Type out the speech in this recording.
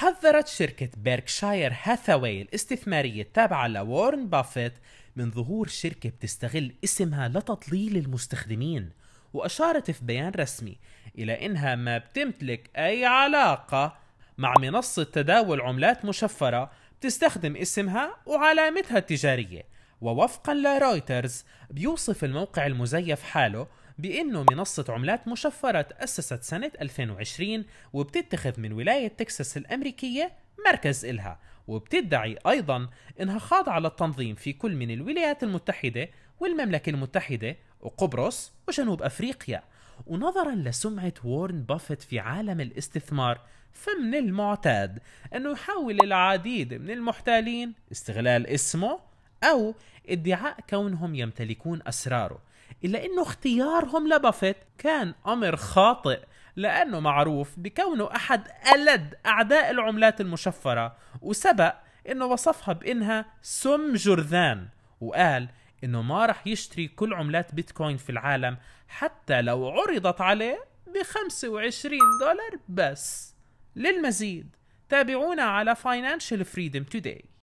حذرت شركة بيركشاير هاثاواي الاستثمارية التابعة لوارن بافيت من ظهور شركة بتستغل اسمها لتضليل المستخدمين وأشارت في بيان رسمي إلى أنها ما بتمتلك أي علاقة مع منصة تداول عملات مشفرة بتستخدم اسمها وعلامتها التجارية ووفقا لرويترز بيوصف الموقع المزيف حاله بأنه منصة عملات مشفرة تأسست سنة 2020 وبتتخذ من ولاية تكساس الأمريكية مركز إلها وبتدعي أيضا إنها خاضعة للتنظيم في كل من الولايات المتحدة والمملكة المتحدة وقبرص وجنوب أفريقيا ونظرا لسمعة وارن بافيت في عالم الاستثمار فمن المعتاد أنه يحاول العديد من المحتالين استغلال اسمه أو ادعاء كونهم يمتلكون أسراره إلا أنه اختيارهم لبافيت كان أمر خاطئ لأنه معروف بكونه أحد ألد أعداء العملات المشفرة وسبق أنه وصفها بأنها سم جرذان وقال أنه ما رح يشتري كل عملات بيتكوين في العالم حتى لو عرضت عليه ب 25 دولار بس للمزيد تابعونا على Financial Freedom Today